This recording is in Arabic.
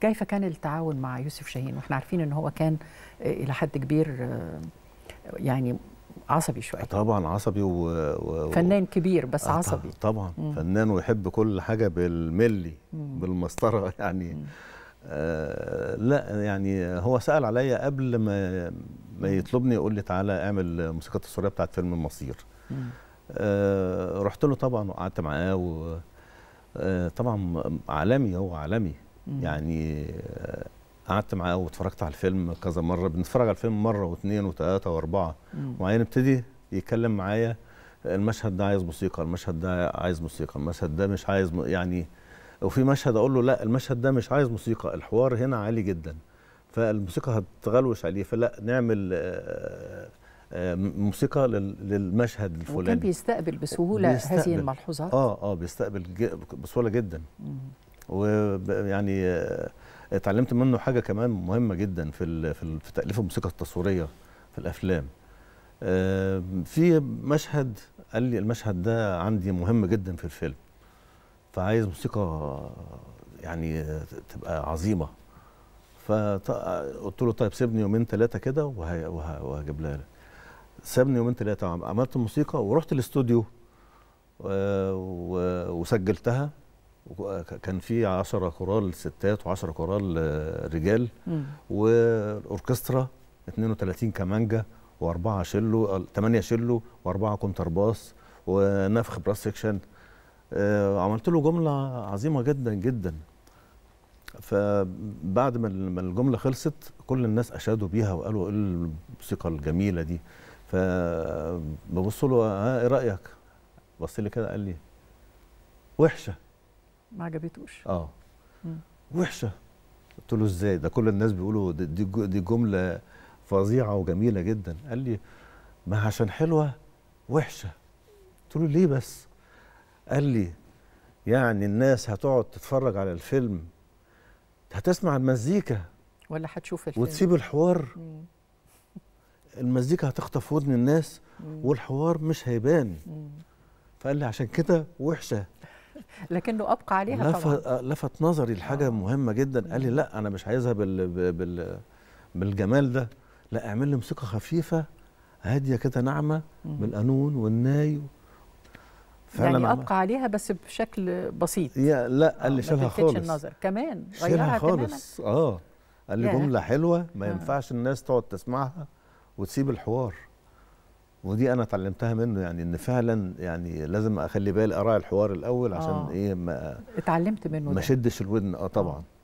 كيف كان التعاون مع يوسف شاهين واحنا عارفين ان هو كان آه، الى حد كبير آه، يعني عصبي شويه طبعا عصبي و... و... فنان كبير بس عصبي طبعا مم. فنان ويحب كل حاجه بالملي بالمسطره يعني آه لا يعني هو سال عليا قبل ما ما يطلبني يقول لي تعالى اعمل موسيقى التصويريه بتاعت فيلم المصير آه رحت له طبعا وقعدت معاه و آه طبعا عالمي هو عالمي يعني قعدت معاه واتفرجت على الفيلم كذا مره بنتفرج على الفيلم مره واثنين وثلاثه واربعه وبعدين ابتدي يتكلم معايا المشهد ده عايز موسيقى المشهد ده عايز موسيقى المشهد ده مش عايز م... يعني وفي مشهد اقول له لا المشهد ده مش عايز موسيقى الحوار هنا عالي جدا فالموسيقى هتغلوش عليه فلا نعمل آه، آه، موسيقى للمشهد الفلاني وكان بيستقبل بسهوله بيستقبل. هذه الملحوظات اه اه بيستقبل بسهوله جدا مم. ويعني آه، اتعلمت منه حاجه كمان مهمه جدا في في تاليف الموسيقى التصويريه في الافلام آه، في مشهد قال لي المشهد ده عندي مهم جدا في الفيلم فعايز موسيقى يعني تبقى عظيمه فقلت له طيب سيبني يومين ثلاثه كده وهجيب لها سابني يومين ثلاثه عملت الموسيقى ورحت الاستوديو آه، وسجلتها كان في 10 كورال ستات و10 كورال آه، رجال واوركسترا 32 كمانجا و4 شيلو 8 آه، شيلو و4 كونترباس ونفخ براس سكشن آه، عملت له جمله عظيمه جدا جدا فبعد ما الجمله خلصت كل الناس اشادوا بيها وقالوا ايه الموسيقى الجميله دي فببص له ايه رايك بص لي كده قال لي وحشه ما عجبتوش اه وحشه قلت له ازاي ده كل الناس بيقولوا دي دي جمله فظيعه وجميله جدا قال لي ما عشان حلوه وحشه قلت له ليه بس قال لي يعني الناس هتقعد تتفرج على الفيلم هتسمع المزيكا ولا هتشوف الفيلم وتسيب الحوار المزيكا هتخطف ودن الناس والحوار مش هيبان فقال لي عشان كده وحشه لكنه ابقى عليها لفت طبعا آه، لفت نظري لحاجه آه. مهمه جدا قال لي لا انا مش عايزها بال بال بالجمال ده لا اعمل لي موسيقى خفيفه هاديه كده ناعمه بالقانون والناي فعلا يعني ابقى عليها بس بشكل بسيط يا لا قال آه، لي شالها خالص النظر كمان شالها خالص اه قال لي جمله حلوه ما آه. ينفعش الناس تقعد تسمعها وتسيب الحوار ودي انا اتعلمتها منه يعني ان فعلا يعني لازم اخلي بالي اراعي الحوار الاول عشان آه. ايه ما اتعلمت منه ما شدش الودن اه طبعا آه.